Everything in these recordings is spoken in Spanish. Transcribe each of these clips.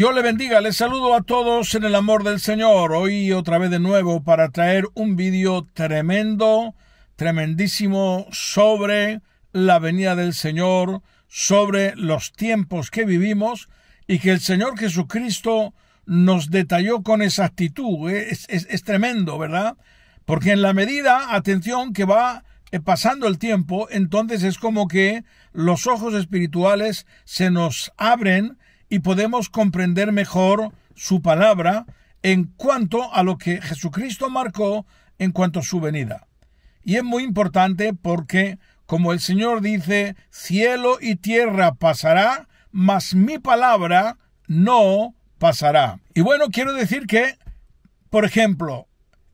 Dios le bendiga, les saludo a todos en el amor del Señor. Hoy otra vez de nuevo para traer un vídeo tremendo, tremendísimo sobre la venida del Señor, sobre los tiempos que vivimos y que el Señor Jesucristo nos detalló con exactitud. Es, es, es tremendo, ¿verdad? Porque en la medida, atención, que va eh, pasando el tiempo, entonces es como que los ojos espirituales se nos abren y podemos comprender mejor su palabra en cuanto a lo que Jesucristo marcó en cuanto a su venida. Y es muy importante porque, como el Señor dice, cielo y tierra pasará, mas mi palabra no pasará. Y bueno, quiero decir que, por ejemplo,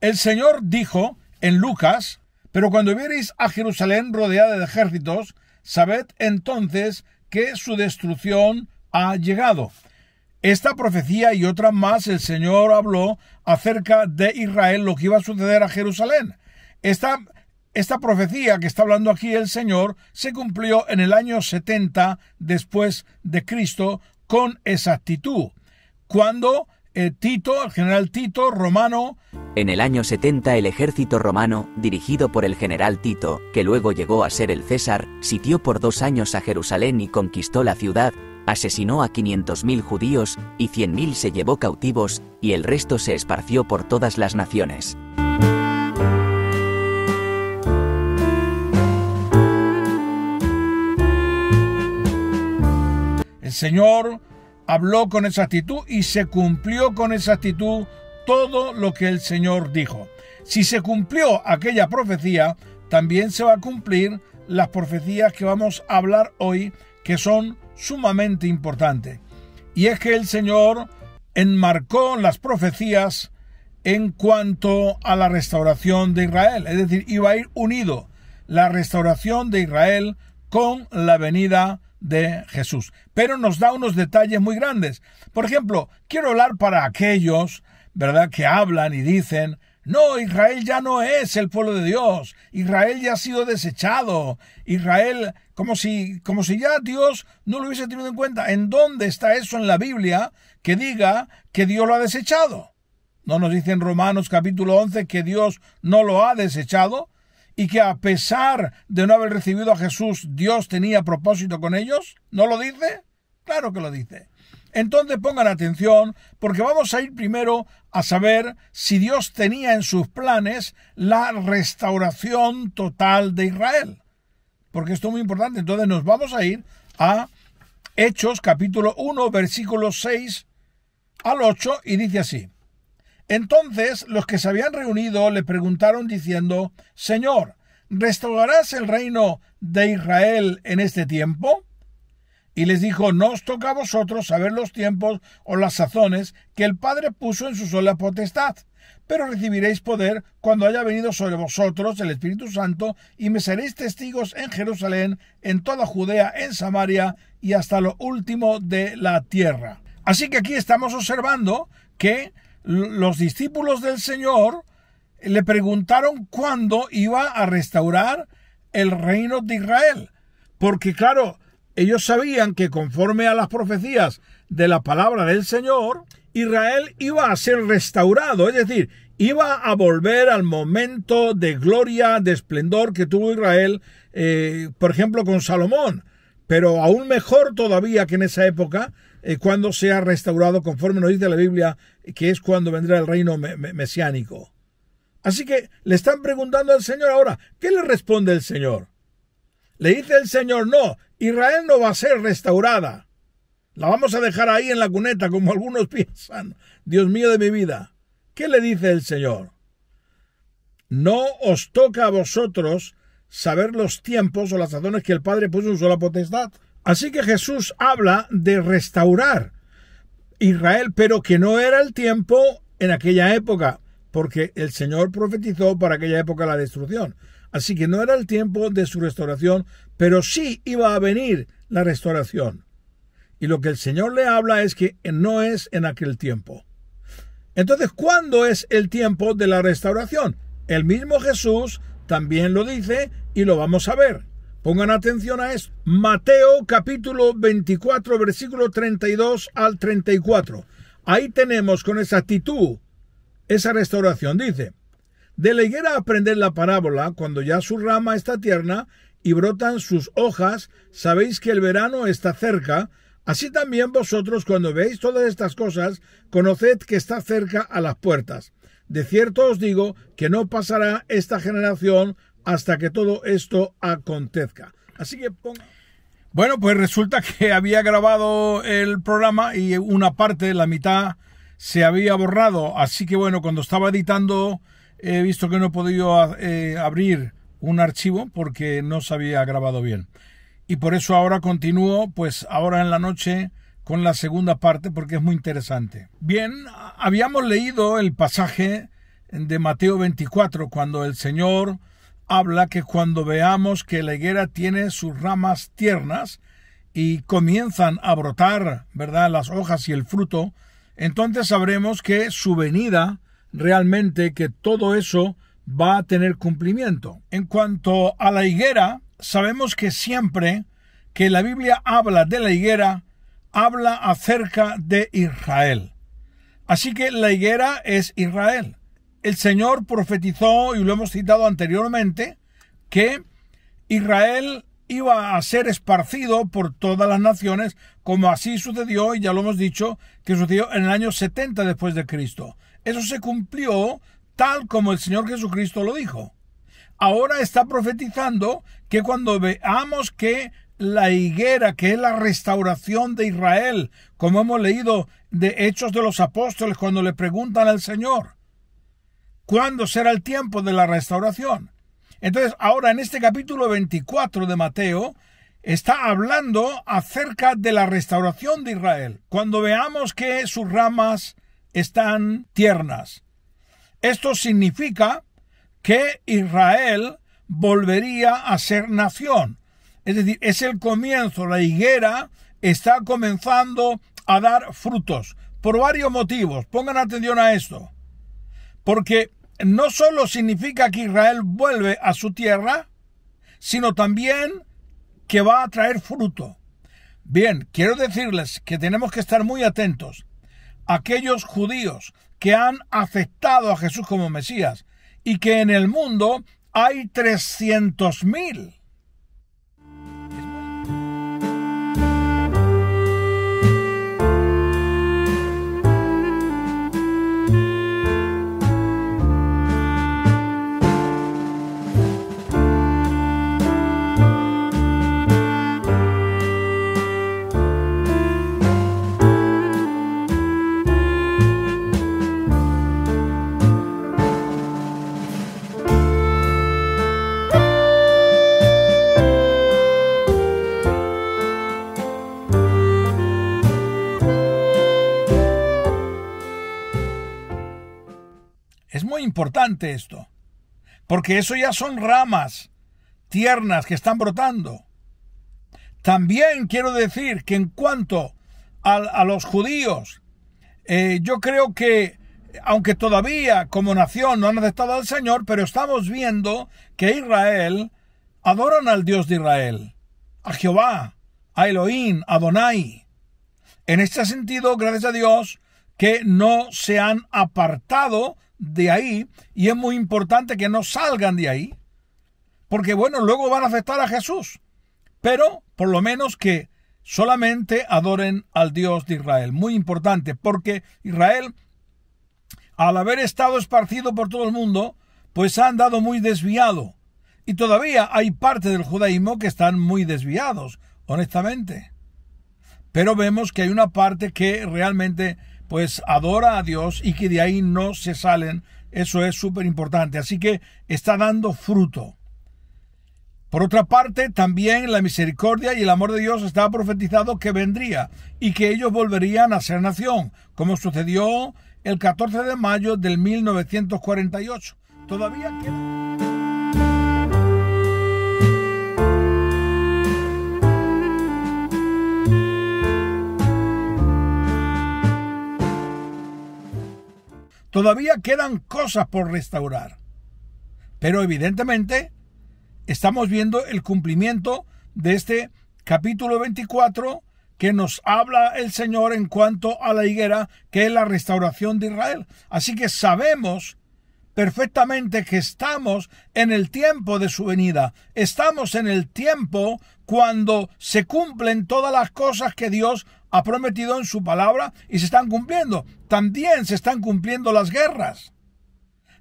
el Señor dijo en Lucas, pero cuando vierais a Jerusalén rodeada de ejércitos, sabed entonces que su destrucción ha llegado. Esta profecía y otras más el Señor habló acerca de Israel, lo que iba a suceder a Jerusalén. Esta, esta profecía que está hablando aquí el Señor se cumplió en el año 70 después de Cristo con exactitud, cuando eh, Tito, el general Tito romano... En el año 70 el ejército romano, dirigido por el general Tito, que luego llegó a ser el César, sitió por dos años a Jerusalén y conquistó la ciudad, asesinó a 500.000 judíos, y 100.000 se llevó cautivos, y el resto se esparció por todas las naciones. El Señor habló con exactitud y se cumplió con exactitud todo lo que el Señor dijo. Si se cumplió aquella profecía, también se va a cumplir las profecías que vamos a hablar hoy, que son sumamente importante, y es que el Señor enmarcó las profecías en cuanto a la restauración de Israel, es decir, iba a ir unido la restauración de Israel con la venida de Jesús. Pero nos da unos detalles muy grandes. Por ejemplo, quiero hablar para aquellos, ¿verdad?, que hablan y dicen, no, Israel ya no es el pueblo de Dios. Israel ya ha sido desechado. Israel, como si, como si ya Dios no lo hubiese tenido en cuenta. ¿En dónde está eso en la Biblia que diga que Dios lo ha desechado? ¿No nos dice en Romanos capítulo 11 que Dios no lo ha desechado? ¿Y que a pesar de no haber recibido a Jesús, Dios tenía propósito con ellos? ¿No lo dice? Claro que lo dice. Entonces pongan atención porque vamos a ir primero a saber si Dios tenía en sus planes la restauración total de Israel. Porque esto es muy importante. Entonces nos vamos a ir a Hechos capítulo 1 versículo 6 al 8 y dice así. Entonces los que se habían reunido le preguntaron diciendo, Señor, ¿restaurarás el reino de Israel en este tiempo? y les dijo, no os toca a vosotros saber los tiempos o las sazones que el Padre puso en su sola potestad, pero recibiréis poder cuando haya venido sobre vosotros el Espíritu Santo y me seréis testigos en Jerusalén, en toda Judea, en Samaria y hasta lo último de la tierra. Así que aquí estamos observando que los discípulos del Señor le preguntaron cuándo iba a restaurar el reino de Israel, porque claro, ellos sabían que conforme a las profecías de la palabra del Señor, Israel iba a ser restaurado, es decir, iba a volver al momento de gloria, de esplendor que tuvo Israel, eh, por ejemplo, con Salomón, pero aún mejor todavía que en esa época, eh, cuando sea restaurado, conforme nos dice la Biblia, que es cuando vendrá el reino mesiánico. Así que le están preguntando al Señor ahora, ¿qué le responde el Señor? Le dice el Señor, no, Israel no va a ser restaurada. La vamos a dejar ahí en la cuneta, como algunos piensan. Dios mío de mi vida. ¿Qué le dice el Señor? No os toca a vosotros saber los tiempos o las razones que el Padre puso en su sola potestad. Así que Jesús habla de restaurar Israel, pero que no era el tiempo en aquella época, porque el Señor profetizó para aquella época la destrucción. Así que no era el tiempo de su restauración, pero sí iba a venir la restauración. Y lo que el Señor le habla es que no es en aquel tiempo. Entonces, ¿cuándo es el tiempo de la restauración? El mismo Jesús también lo dice y lo vamos a ver. Pongan atención a esto. Mateo capítulo 24, versículo 32 al 34. Ahí tenemos con exactitud esa restauración. Dice, de la higuera aprender la parábola, cuando ya su rama está tierna y brotan sus hojas, sabéis que el verano está cerca, así también vosotros cuando veis todas estas cosas, conoced que está cerca a las puertas. De cierto os digo que no pasará esta generación hasta que todo esto acontezca. Así que Bueno, pues resulta que había grabado el programa y una parte, la mitad, se había borrado. Así que bueno, cuando estaba editando he visto que no he podido ah, eh, abrir un archivo porque no se había grabado bien. Y por eso ahora continúo, pues ahora en la noche, con la segunda parte porque es muy interesante. Bien, habíamos leído el pasaje de Mateo 24 cuando el Señor habla que cuando veamos que la higuera tiene sus ramas tiernas y comienzan a brotar, ¿verdad?, las hojas y el fruto, entonces sabremos que su venida realmente que todo eso va a tener cumplimiento. En cuanto a la higuera, sabemos que siempre que la Biblia habla de la higuera, habla acerca de Israel. Así que la higuera es Israel. El Señor profetizó, y lo hemos citado anteriormente, que Israel iba a ser esparcido por todas las naciones, como así sucedió, y ya lo hemos dicho, que sucedió en el año 70 después de Cristo. Eso se cumplió tal como el Señor Jesucristo lo dijo. Ahora está profetizando que cuando veamos que la higuera, que es la restauración de Israel, como hemos leído de Hechos de los Apóstoles cuando le preguntan al Señor, ¿cuándo será el tiempo de la restauración? Entonces, ahora en este capítulo 24 de Mateo, está hablando acerca de la restauración de Israel. Cuando veamos que sus ramas están tiernas. Esto significa que Israel volvería a ser nación. Es decir, es el comienzo, la higuera está comenzando a dar frutos por varios motivos. Pongan atención a esto. Porque no solo significa que Israel vuelve a su tierra, sino también que va a traer fruto. Bien, quiero decirles que tenemos que estar muy atentos aquellos judíos que han aceptado a Jesús como Mesías y que en el mundo hay 300.000 importante esto, porque eso ya son ramas tiernas que están brotando. También quiero decir que en cuanto a, los judíos, eh, yo creo que, aunque todavía como nación no han aceptado al Señor, pero estamos viendo que Israel adoran al Dios de Israel, a Jehová, a Elohim, a Donai, En este sentido, gracias a Dios, que no se han apartado de ahí y es muy importante que no salgan de ahí, porque bueno, luego van a afectar a Jesús, pero por lo menos que solamente adoren al Dios de Israel. Muy importante, porque Israel, al haber estado esparcido por todo el mundo, pues ha andado muy desviado. Y todavía hay parte del judaísmo que están muy desviados, honestamente. Pero vemos que hay una parte que realmente pues adora a Dios y que de ahí no se salen. Eso es súper importante. Así que está dando fruto. Por otra parte, también la misericordia y el amor de Dios estaba profetizado que vendría y que ellos volverían a ser nación, como sucedió el 14 de mayo del 1948. Todavía queda... Todavía quedan cosas por restaurar. Pero evidentemente estamos viendo el cumplimiento de este capítulo 24 que nos habla el Señor en cuanto a la higuera, que es la restauración de Israel. Así que sabemos perfectamente que estamos en el tiempo de su venida. Estamos en el tiempo cuando se cumplen todas las cosas que Dios ha prometido en su palabra y se están cumpliendo. También se están cumpliendo las guerras.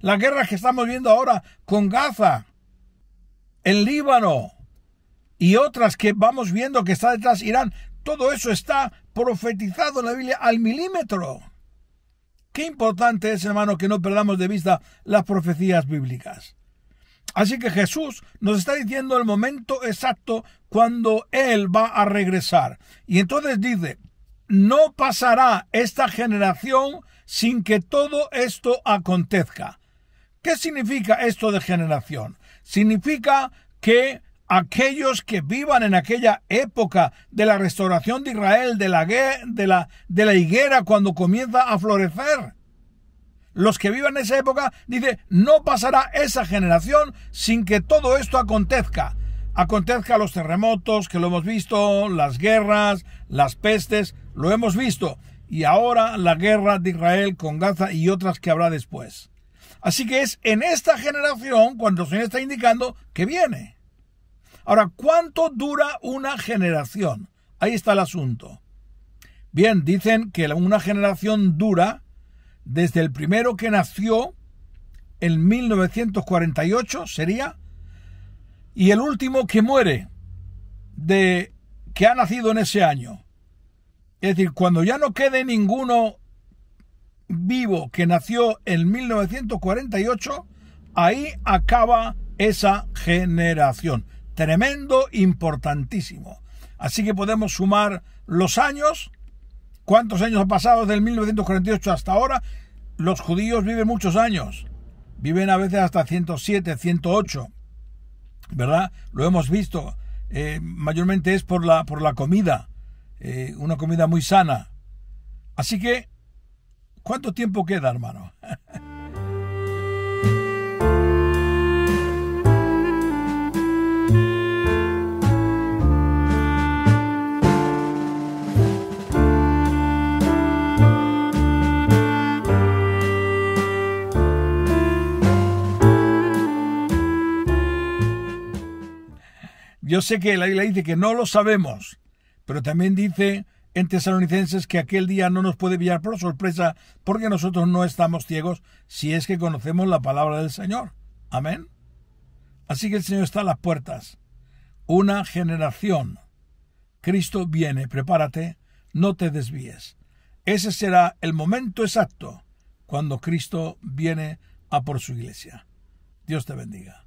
Las guerras que estamos viendo ahora con Gaza, el Líbano y otras que vamos viendo que está detrás Irán. Todo eso está profetizado en la Biblia al milímetro. Qué importante es, hermano, que no perdamos de vista las profecías bíblicas. Así que Jesús nos está diciendo el momento exacto cuando Él va a regresar. Y entonces dice, no pasará esta generación sin que todo esto acontezca. ¿Qué significa esto de generación? Significa que aquellos que vivan en aquella época de la restauración de Israel, de la, de la, de la higuera cuando comienza a florecer. Los que vivan en esa época, dice, no pasará esa generación sin que todo esto acontezca. Acontezca los terremotos, que lo hemos visto, las guerras, las pestes, lo hemos visto. Y ahora la guerra de Israel con Gaza y otras que habrá después. Así que es en esta generación cuando el Señor está indicando que viene. Ahora, ¿cuánto dura una generación? Ahí está el asunto. Bien, dicen que una generación dura desde el primero que nació en 1948, sería, y el último que muere de que ha nacido en ese año. Es decir, cuando ya no quede ninguno vivo que nació en 1948, ahí acaba esa generación tremendo, importantísimo. Así que podemos sumar los años. ¿Cuántos años han pasado desde 1948 hasta ahora? Los judíos viven muchos años. Viven a veces hasta 107, 108. ¿Verdad? Lo hemos visto. Eh, mayormente es por la, por la comida. Eh, una comida muy sana. Así que, ¿cuánto tiempo queda, hermano? Yo sé que la Biblia dice que no lo sabemos, pero también dice en Tesalonicenses que aquel día no nos puede pillar por sorpresa porque nosotros no estamos ciegos si es que conocemos la palabra del Señor. Amén. Así que el Señor está a las puertas. Una generación. Cristo viene, prepárate, no te desvíes. Ese será el momento exacto cuando Cristo viene a por su iglesia. Dios te bendiga.